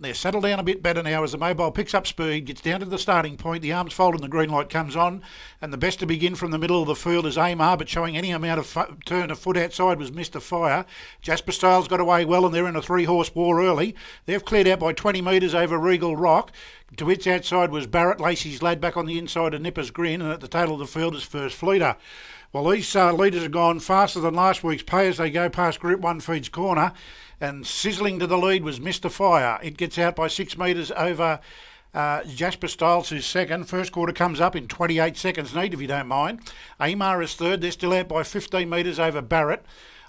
They're settled down a bit better now as the mobile picks up speed, gets down to the starting point, the arms fold and the green light comes on, and the best to begin from the middle of the field is Amar, but showing any amount of turn of foot outside was Mr. Fire. Jasper Styles got away well, and they're in a three-horse war early. They've cleared out by 20 metres over Regal Rock. To its outside was Barrett, Lacey's lad back on the inside of Nipper's Grin, and at the tail of the field is First Fleeter. Well, these uh, leaders have gone faster than last week's pay as they go past Group 1 Feed's corner, and sizzling to the lead was Mr. Fire. It gets out by six metres over uh, Jasper Stiles, who's second. First quarter comes up in 28 seconds, need if you don't mind. Amar is third. They're still out by 15 metres over Barrett.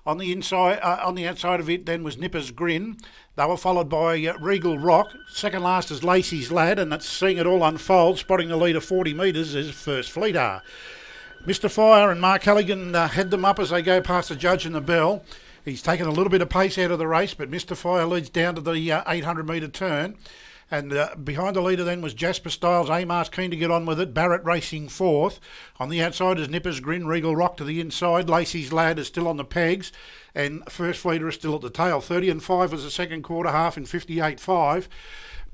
On the inside, uh, on the outside of it, then was Nipper's Grin. They were followed by uh, Regal Rock. Second last is Lacey's Lad, and that's seeing it all unfold. Spotting the leader 40 metres is First Fleet are. Mr. Fire and Mark Halligan uh, head them up as they go past the judge and the bell. He's taken a little bit of pace out of the race, but Mr. Fire leads down to the uh, 800 metre turn. And uh, behind the leader then was Jasper Styles. Amar's keen to get on with it. Barrett racing fourth. On the outside is Nippers Grin. Regal Rock to the inside. Lacey's Lad is still on the pegs. And First Fleeter is still at the tail. 30 and 5 was the second quarter half in 58 5.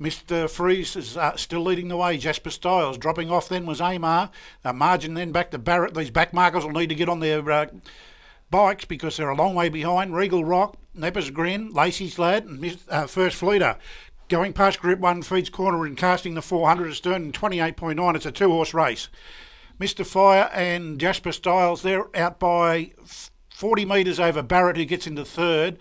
Mr. Freeze is uh, still leading the way. Jasper Styles dropping off then was Amar. A margin then back to Barrett. These backmarkers will need to get on their uh, bikes because they're a long way behind. Regal Rock, Neppers Grin, Lacey's Lad, and uh, First Fleeter. Going past Group 1 Feeds Corner and casting the 400 astern in 28.9. It's a two horse race. Mr. Fire and Jasper Stiles, they're out by 40 metres over Barrett, who gets into third.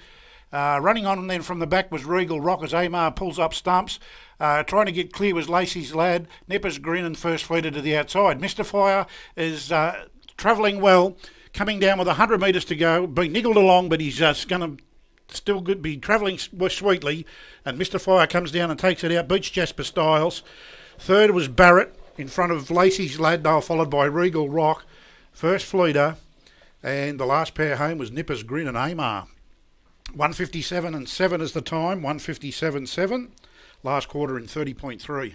Uh, running on then from the back was Regal Rock as Amar pulls up stumps. Uh, trying to get clear was Lacey's lad. Nepper's Grin and First feeder to the outside. Mr. Fire is uh, travelling well, coming down with 100 metres to go, being niggled along, but he's just going to still good, be travelling sweetly, and Mr. Fire comes down and takes it out. Beats Jasper Styles. Third was Barrett in front of Lacey's Lad. They were followed by Regal Rock. First Fleeter. And the last pair home was Nippers Grin and Amar. 157 and 7 is the time, 157.7. Last quarter in 30.3.